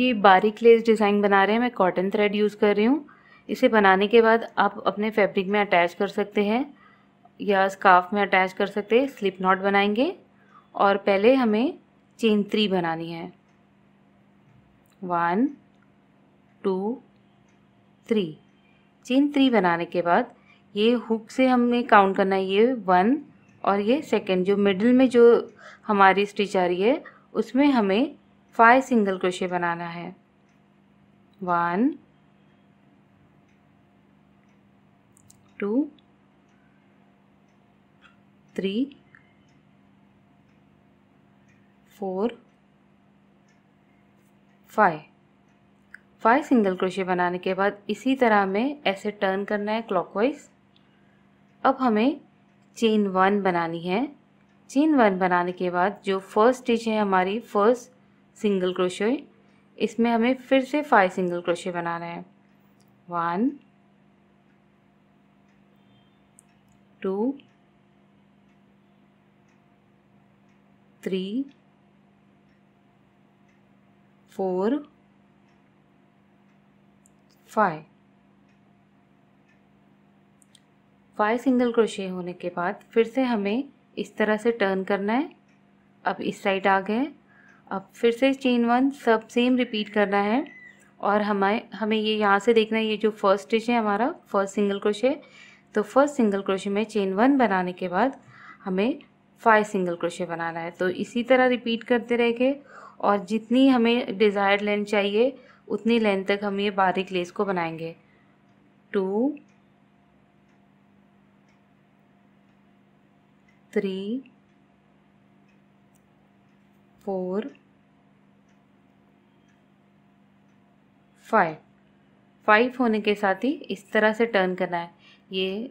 ये बारीक less design बना रहे हैं मैं कॉटन थ्रेड यूज़ कर रही हूँ इसे बनाने के बाद आप अपने फैब्रिक में अटैच कर सकते हैं या स्काफ में अटैच कर सकते हैं स्लिप नॉट बनाएंगे और पहले हमें चेन थ्री बनानी है one two three chain three बनाने के बाद ये हुक से हमें काउंट करना है ये वन और ये सेकंड जो मिडिल में जो हमारी स्टिच आ रही है उसमें हमें फाइव सिंगल क्रोशे बनाना है one two three four five five single crochet बनाने के बाद इसी तरह हमें ऐसे टर्न करना है क्लॉकवाइज अब हमें चेन वन बनानी है चेन वन बनाने के बाद जो फर्स्ट स्टिच है हमारी फर्स्ट सिंगल क्रोशे इसमें हमें फिर से फाइव सिंगल क्रोशे बनाना है one two three four five five single crochet होने के बाद फिर से हमें इस तरह से टर्न करना है अब इस साइड आ गए अब फिर से चेन वन सब सेम रिपीट करना है और हमें हमें ये यहाँ से देखना है ये जो फर्स्ट स्टिच है हमारा फर्स्ट सिंगल क्रोशे तो फर्स्ट सिंगल क्रोशे में चेन वन बनाने के बाद हमें फाइव सिंगल क्रोशे बनाना है तो इसी तरह रिपीट करते रहेंगे और जितनी हमें डिज़ायर्ड लेंथ चाहिए उतनी लेंथ तक हम ये बारीक लेस को बनाएंगे two three four five five होने के साथ ही इस तरह से टर्न करना है ये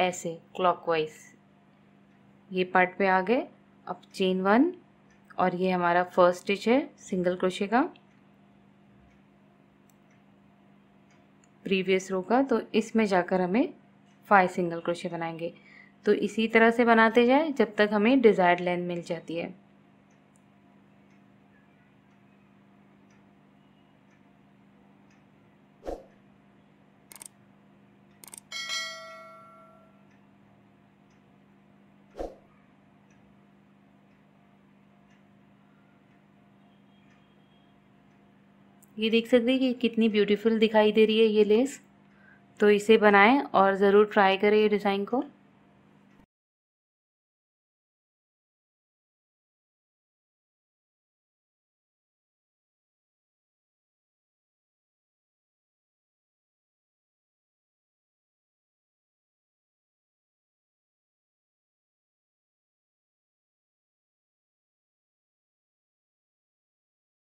ऐसे क्लॉकवाइज ये पार्ट पे आ गए अब चेन वन और ये हमारा फर्स्ट स्टिच है सिंगल क्रोशे का प्रीवियस रो का तो इसमें जाकर हमें फाइव सिंगल क्रोशे बनाएंगे तो इसी तरह से बनाते जाए जब तक हमें डिज़ायर्ड लेंथ मिल जाती है ये देख सकते हैं कि कितनी ब्यूटीफुल दिखाई दे रही है ये लेस तो इसे बनाएं और ज़रूर ट्राई करें ये डिज़ाइन को